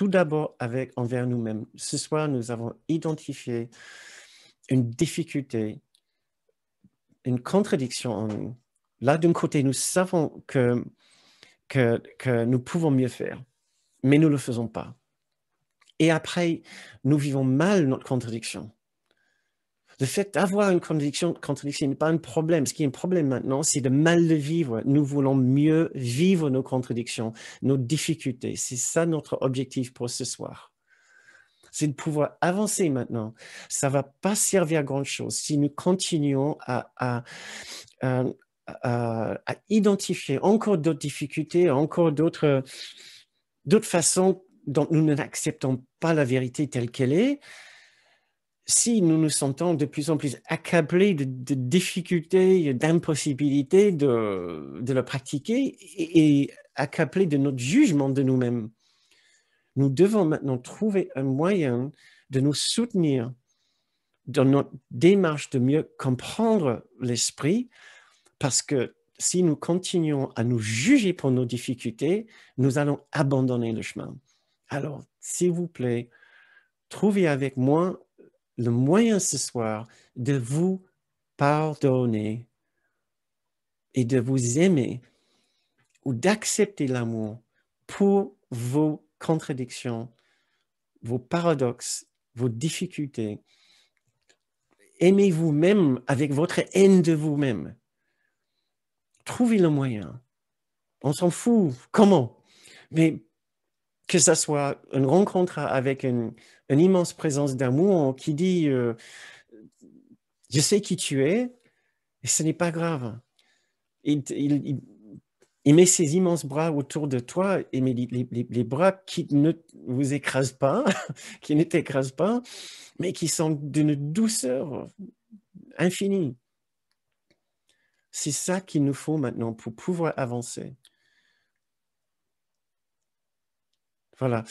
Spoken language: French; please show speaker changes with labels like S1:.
S1: tout d'abord avec envers nous-mêmes. Ce soir, nous avons identifié une difficulté, une contradiction en nous. Là, d'un côté, nous savons que, que, que nous pouvons mieux faire, mais nous ne le faisons pas. Et après, nous vivons mal notre contradiction. Le fait d'avoir une contradiction n'est pas un problème. Ce qui est un problème maintenant, c'est de mal le vivre. Nous voulons mieux vivre nos contradictions, nos difficultés. C'est ça notre objectif pour ce soir. C'est de pouvoir avancer maintenant. Ça ne va pas servir à grand-chose si nous continuons à, à, à identifier encore d'autres difficultés, encore d'autres façons dont nous n'acceptons pas la vérité telle qu'elle est si nous nous sentons de plus en plus accablés de, de difficultés, d'impossibilités de, le pratiquer et, et accablés de notre jugement de nous-mêmes. Nous devons maintenant trouver un moyen de nous soutenir dans notre démarche de mieux comprendre l'esprit, parce que si nous continuons à nous juger pour nos difficultés, nous allons abandonner le chemin. Alors, s'il vous plaît, trouvez avec moi le moyen ce soir de vous pardonner et de vous aimer ou d'accepter l'amour pour vos contradictions, vos paradoxes, vos difficultés. Aimez-vous même avec votre haine de vous-même. Trouvez le moyen. On s'en fout. Comment Mais que ça soit une rencontre avec une, immense présence d'amour qui dit euh, Je sais qui tu es, et ce n'est pas grave. Il, met ses immenses bras autour de toi, et les, les bras qui ne vous écrasent pas, qui ne t'écrasent pas, mais qui sont d'une douceur infinie. C'est ça qu'il nous faut maintenant pour pouvoir avancer. Voilà.